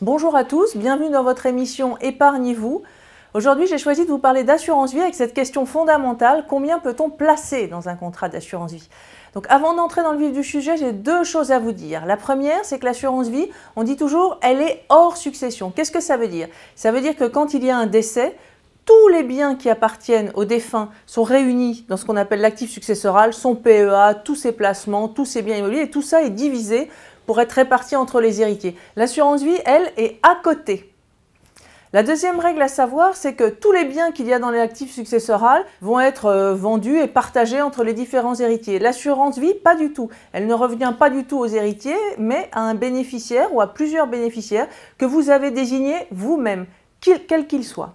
Bonjour à tous, bienvenue dans votre émission Épargnez-vous. Aujourd'hui, j'ai choisi de vous parler d'assurance vie avec cette question fondamentale combien peut-on placer dans un contrat d'assurance vie Donc, avant d'entrer dans le vif du sujet, j'ai deux choses à vous dire. La première, c'est que l'assurance vie, on dit toujours, elle est hors succession. Qu'est-ce que ça veut dire Ça veut dire que quand il y a un décès, tous les biens qui appartiennent aux défunts sont réunis dans ce qu'on appelle l'actif successoral, son PEA, tous ses placements, tous ses biens immobiliers, et tout ça est divisé pour être réparti entre les héritiers. L'assurance vie, elle, est à côté. La deuxième règle à savoir, c'est que tous les biens qu'il y a dans l'actif successoral vont être euh, vendus et partagés entre les différents héritiers. L'assurance vie, pas du tout. Elle ne revient pas du tout aux héritiers, mais à un bénéficiaire ou à plusieurs bénéficiaires que vous avez désignés vous-même, quel qu'il soit.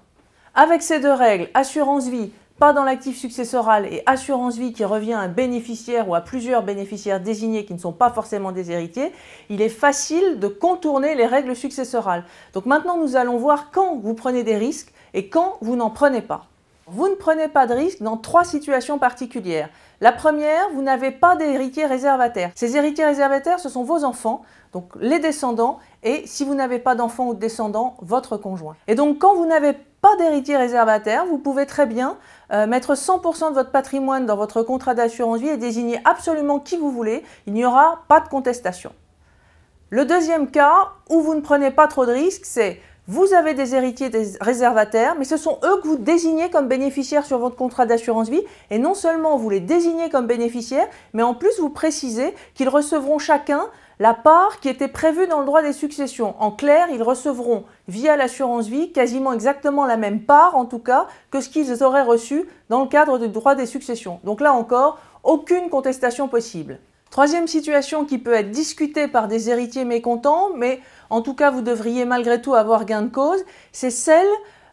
Avec ces deux règles, assurance vie, pas dans l'actif successoral et assurance vie qui revient à un bénéficiaire ou à plusieurs bénéficiaires désignés qui ne sont pas forcément des héritiers, il est facile de contourner les règles successorales. Donc maintenant, nous allons voir quand vous prenez des risques et quand vous n'en prenez pas. Vous ne prenez pas de risque dans trois situations particulières. La première, vous n'avez pas d'héritiers réservataires. Ces héritiers réservataires, ce sont vos enfants, donc les descendants, et si vous n'avez pas d'enfants ou de descendants, votre conjoint. Et donc quand vous n'avez pas d'héritier réservataire, vous pouvez très bien euh, mettre 100% de votre patrimoine dans votre contrat d'assurance vie et désigner absolument qui vous voulez, il n'y aura pas de contestation. Le deuxième cas où vous ne prenez pas trop de risques, c'est vous avez des héritiers des réservataires, mais ce sont eux que vous désignez comme bénéficiaires sur votre contrat d'assurance vie. Et non seulement vous les désignez comme bénéficiaires, mais en plus vous précisez qu'ils recevront chacun la part qui était prévue dans le droit des successions. En clair, ils recevront via l'assurance vie quasiment exactement la même part, en tout cas, que ce qu'ils auraient reçu dans le cadre du droit des successions. Donc là encore, aucune contestation possible. Troisième situation qui peut être discutée par des héritiers mécontents, mais en tout cas vous devriez malgré tout avoir gain de cause, c'est celle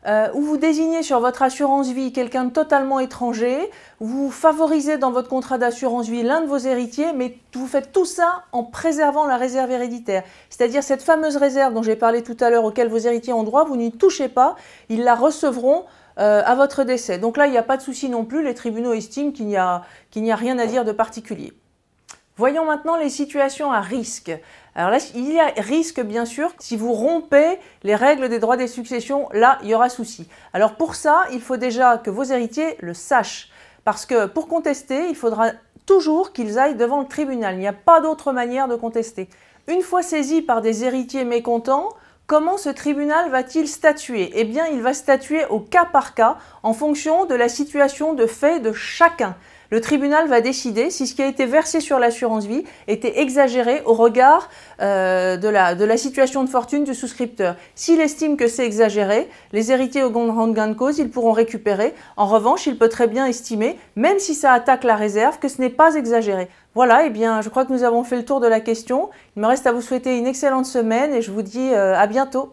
euh, où vous désignez sur votre assurance vie quelqu'un de totalement étranger, vous favorisez dans votre contrat d'assurance vie l'un de vos héritiers, mais vous faites tout ça en préservant la réserve héréditaire. C'est-à-dire cette fameuse réserve dont j'ai parlé tout à l'heure, auquel vos héritiers ont droit, vous n'y touchez pas, ils la recevront euh, à votre décès. Donc là, il n'y a pas de souci non plus, les tribunaux estiment qu'il n'y a, n'y a rien à dire de particulier. Voyons maintenant les situations à risque. Alors là, il y a risque bien sûr, si vous rompez les règles des droits des successions, là, il y aura souci. Alors pour ça, il faut déjà que vos héritiers le sachent. Parce que pour contester, il faudra toujours qu'ils aillent devant le tribunal. Il n'y a pas d'autre manière de contester. Une fois saisi par des héritiers mécontents, comment ce tribunal va-t-il statuer Eh bien, il va statuer au cas par cas en fonction de la situation de fait de chacun. Le tribunal va décider si ce qui a été versé sur l'assurance vie était exagéré au regard euh, de, la, situation de fortune du souscripteur. S'il estime que c'est exagéré, les héritiers au gain de cause, ils pourront récupérer. En revanche, il peut très bien estimer, même si ça attaque la réserve, que ce n'est pas exagéré. Voilà, eh bien, je crois que nous avons fait le tour de la question. Il me reste à vous souhaiter une excellente semaine et je vous dis euh, à bientôt.